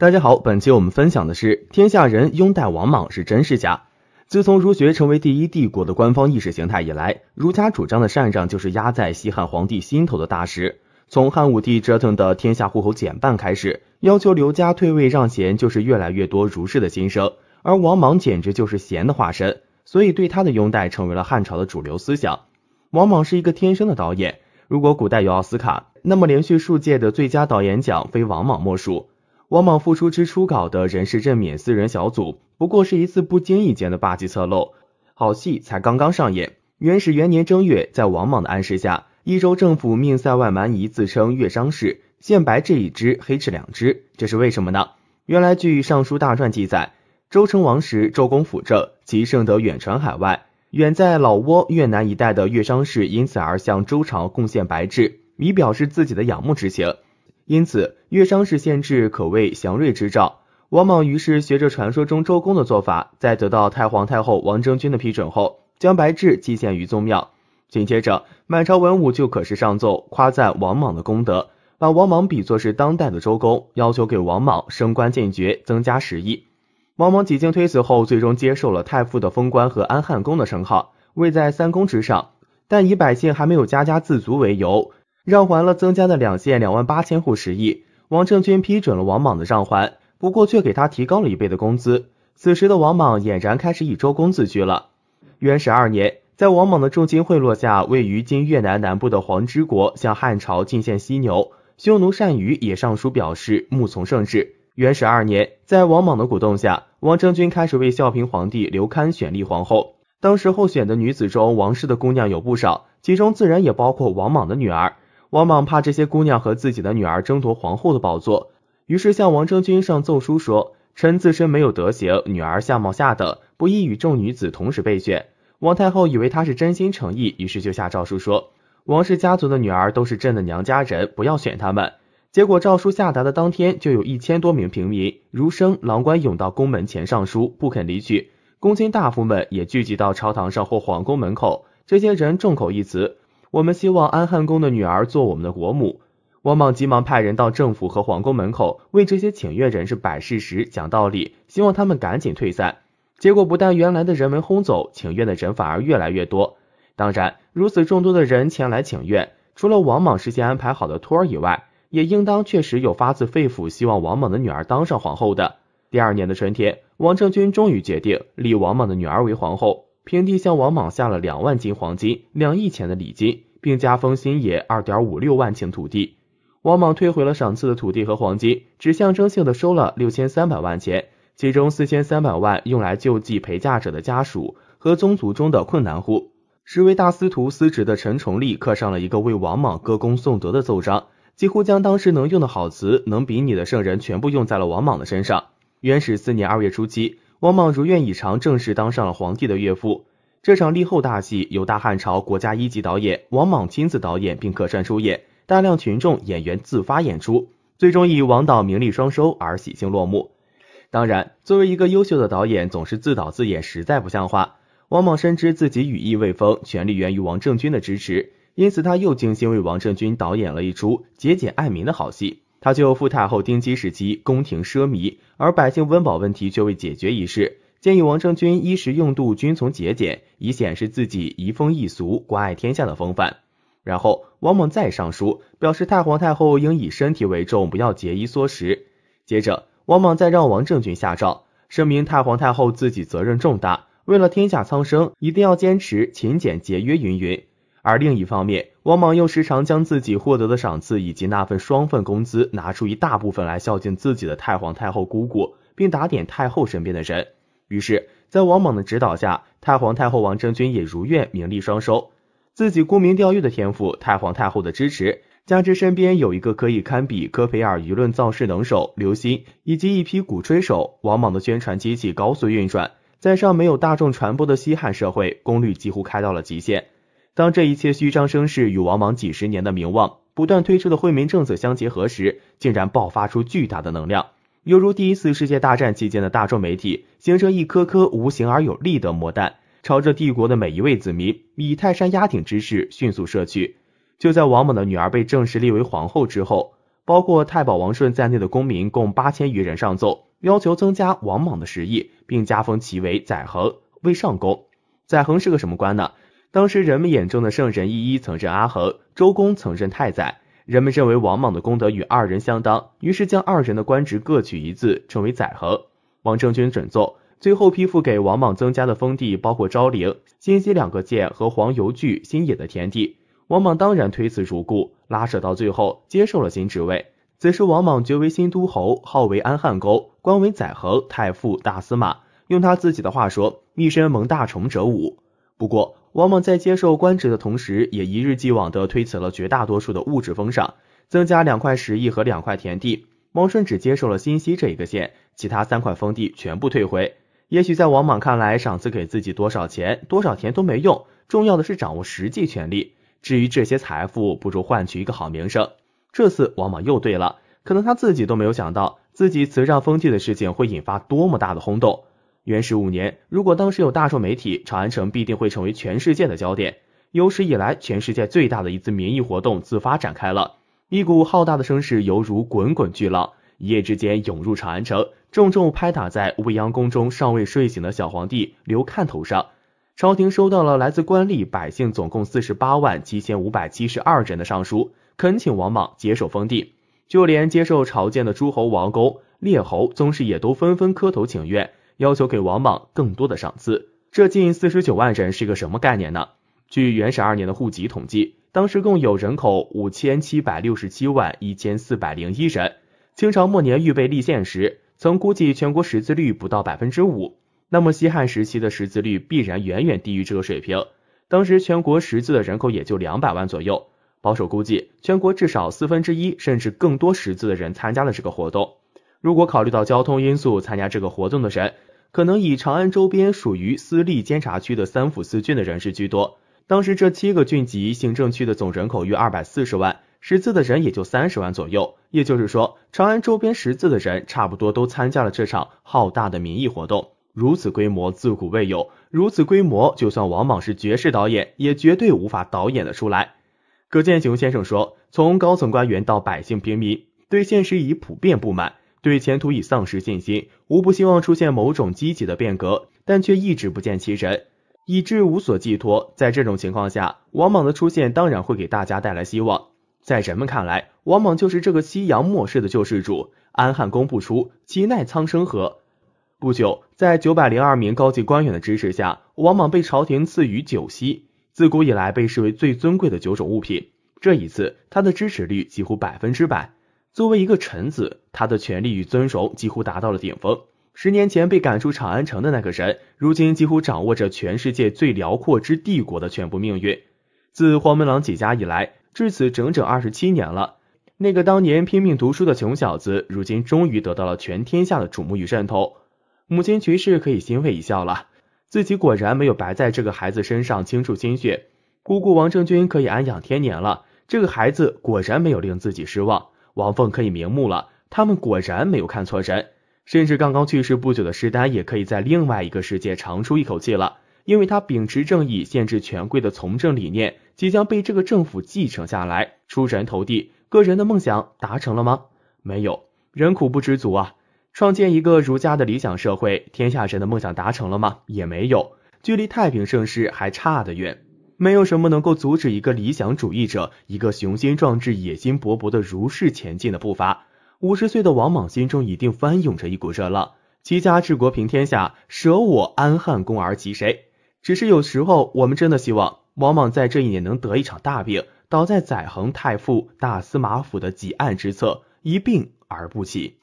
大家好，本期我们分享的是天下人拥戴王莽是真是假。自从儒学成为第一帝国的官方意识形态以来，儒家主张的禅让就是压在西汉皇帝心头的大石。从汉武帝折腾的天下户口减半开始，要求刘家退位让贤就是越来越多儒士的心声，而王莽简直就是贤的化身，所以对他的拥戴成为了汉朝的主流思想。王莽是一个天生的导演，如果古代有奥斯卡，那么连续数届的最佳导演奖非王莽莫属。王莽复出之初搞的人事任免私人小组，不过是一次不经意间的霸气侧漏，好戏才刚刚上演。元始元年正月，在王莽的暗示下，益州政府命塞外蛮夷自称越商氏，献白雉一只，黑雉两只，这是为什么呢？原来据《尚书大传》记载，周成王时，周公辅政，其圣德远传海外，远在老挝、越南一带的越商氏因此而向周朝贡献白雉，以表示自己的仰慕之情。因此，乐商氏县志可谓祥瑞之兆。王莽于是学着传说中周公的做法，在得到太皇太后王政君的批准后，将白雉祭献于宗庙。紧接着，满朝文武就可是上奏夸赞王莽的功德，把王莽比作是当代的周公，要求给王莽升官进爵，增加食邑。王莽几经推辞后，最终接受了太傅的封官和安汉公的称号，位在三公之上，但以百姓还没有家家自足为由。让还了增加的两县两万八千户十亿，王政君批准了王莽的账还，不过却给他提高了一倍的工资。此时的王莽俨然开始以周公自居了。元始二年，在王莽的重金贿赂下，位于今越南南部的黄之国向汉朝进献犀牛，匈奴单于也上书表示慕从圣旨。元始二年，在王莽的鼓动下，王政君开始为孝平皇帝刘戡选立皇后。当时候选的女子中，王室的姑娘有不少，其中自然也包括王莽的女儿。王莽怕这些姑娘和自己的女儿争夺皇后的宝座，于是向王征君上奏书说：“臣自身没有德行，女儿相貌下等，不宜与众女子同时被选。”王太后以为他是真心诚意，于是就下诏书说：“王氏家族的女儿都是朕的娘家人，不要选他们。”结果诏书下达的当天，就有一千多名平民、如生、郎官涌到宫门前上书，不肯离去。宫亲大夫们也聚集到朝堂上或皇宫门口，这些人众口一词。我们希望安汉宫的女儿做我们的国母。王莽急忙派人到政府和皇宫门口，为这些请愿人士摆事实、讲道理，希望他们赶紧退散。结果不但原来的人没轰走，请愿的人反而越来越多。当然，如此众多的人前来请愿，除了王莽事先安排好的托儿以外，也应当确实有发自肺腑希望王莽的女儿当上皇后的。第二年的春天，王政君终于决定立王莽的女儿为皇后。平地向王莽下了两万斤黄金、两亿钱的礼金，并加封新野二点五六万顷土地。王莽退回了赏赐的土地和黄金，只象征性的收了六千三百万钱，其中四千三百万用来救济陪嫁者的家属和宗族中的困难户。十位大司徒司职的陈崇立刻上了一个为王莽歌功颂德的奏章，几乎将当时能用的好词、能比拟的圣人全部用在了王莽的身上。元始四年二月初七。王莽如愿以偿，正式当上了皇帝的岳父。这场立后大戏由大汉朝国家一级导演王莽亲自导演并客串出演，大量群众演员自发演出，最终以王导名利双收而喜庆落幕。当然，作为一个优秀的导演，总是自导自演实在不像话。王莽深知自己羽翼未丰，权力源于王政君的支持，因此他又精心为王政君导演了一出节俭爱民的好戏。他就赴太后登基时期，宫廷奢靡，而百姓温饱问题却未解决一事，建议王政君衣食用度均从节俭，以显示自己移风易俗、关爱天下的风范。然后，王莽再上书，表示太皇太后应以身体为重，不要节衣缩食。接着，王莽再让王政君下诏，声明太皇太后自己责任重大，为了天下苍生，一定要坚持勤俭节约。云云。而另一方面，王莽又时常将自己获得的赏赐以及那份双份工资拿出一大部分来孝敬自己的太皇太后姑姑，并打点太后身边的人。于是，在王莽的指导下，太皇太后王政君也如愿名利双收。自己沽名钓誉的天赋，太皇太后的支持，加之身边有一个可以堪比科培尔舆论造势能手刘歆，以及一批鼓吹手，王莽的宣传机器高速运转，在尚没有大众传播的西汉社会，功率几乎开到了极限。当这一切虚张声势与王莽几十年的名望、不断推出的惠民政策相结合时，竟然爆发出巨大的能量，犹如第一次世界大战期间的大众媒体，形成一颗颗无形而有力的魔弹，朝着帝国的每一位子民以泰山压顶之势迅速射去。就在王莽的女儿被正式立为皇后之后，包括太保王顺在内的公民共八千余人上奏，要求增加王莽的食邑，并加封其为宰衡、为上公。宰衡是个什么官呢？当时人们眼中的圣人，伊一曾任阿衡，周公曾任太宰。人们认为王莽的功德与二人相当，于是将二人的官职各取一字，称为宰衡。王政君准奏，最后批复给王莽增加的封地包括昭陵、新息两个县和黄油聚、新野的田地。王莽当然推辞如故，拉扯到最后接受了新职位。此时王莽爵为新都侯，号为安汉公，官为宰衡、太傅、大司马。用他自己的话说：“一身蒙大宠者五。”不过。王莽在接受官职的同时，也一如既往的推辞了绝大多数的物质封赏，增加两块石邑和两块田地。王顺只接受了新息这一个县，其他三块封地全部退回。也许在王莽看来，赏赐给自己多少钱多少田都没用，重要的是掌握实际权力。至于这些财富，不如换取一个好名声。这次王莽又对了，可能他自己都没有想到，自己辞让封地的事情会引发多么大的轰动。元始五年，如果当时有大众媒体，长安城必定会成为全世界的焦点。有史以来，全世界最大的一次民意活动自发展开了，一股浩大的声势犹如滚滚巨浪，一夜之间涌入长安城，重重拍打在未央宫中尚未睡醒的小皇帝刘看头上。朝廷收到了来自官吏、百姓总共四十八万七千五百七十二人的上书，恳请王莽接手封地。就连接受朝见的诸侯、王公、列侯、宗室也都纷纷磕头请愿。要求给王莽更多的赏赐，这近四十九万人是个什么概念呢？据元始二年的户籍统计，当时共有人口五千七百六十七万一千四百零一人。清朝末年预备立宪时曾估计全国识字率不到百分之五，那么西汉时期的识字率必然远远低于这个水平。当时全国识字的人口也就两百万左右，保守估计全国至少四分之一甚至更多识字的人参加了这个活动。如果考虑到交通因素，参加这个活动的人。可能以长安周边属于私立监察区的三府四郡的人士居多。当时这七个郡级行政区的总人口约二百四十万，识字的人也就三十万左右。也就是说，长安周边识字的人差不多都参加了这场浩大的民意活动。如此规模自古未有，如此规模就算王莽是绝世导演，也绝对无法导演的出来。葛剑雄先生说，从高层官员到百姓平民，对现实已普遍不满。对前途已丧失信心，无不希望出现某种积极的变革，但却一直不见其人，以致无所寄托。在这种情况下，王莽的出现当然会给大家带来希望。在人们看来，王莽就是这个夕阳末世的救世主。安汉宫不出，其奈苍生何？不久，在九百零二名高级官员的支持下，王莽被朝廷赐予九锡，自古以来被视为最尊贵的九种物品。这一次，他的支持率几乎百分之百。作为一个臣子，他的权力与尊荣几乎达到了顶峰。十年前被赶出长安城的那个人，如今几乎掌握着全世界最辽阔之帝国的全部命运。自黄门郎起家以来，至此整整二十七年了。那个当年拼命读书的穷小子，如今终于得到了全天下的瞩目与认同。母亲徐氏可以欣慰一笑了，自己果然没有白在这个孩子身上倾注心血。姑姑王正君可以安养天年了，这个孩子果然没有令自己失望。王凤可以瞑目了，他们果然没有看错人，甚至刚刚去世不久的施丹也可以在另外一个世界长出一口气了，因为他秉持正义、限制权贵的从政理念，即将被这个政府继承下来，出人头地，个人的梦想达成了吗？没有，人苦不知足啊，创建一个儒家的理想社会，天下人的梦想达成了吗？也没有，距离太平盛世还差得远。没有什么能够阻止一个理想主义者，一个雄心壮志、野心勃勃的如是前进的步伐。五十岁的王莽心中一定翻涌着一股热浪，齐家治国平天下，舍我安汉公而及谁？只是有时候，我们真的希望王莽在这一年能得一场大病，倒在载衡太傅大司马府的几案之侧，一病而不起。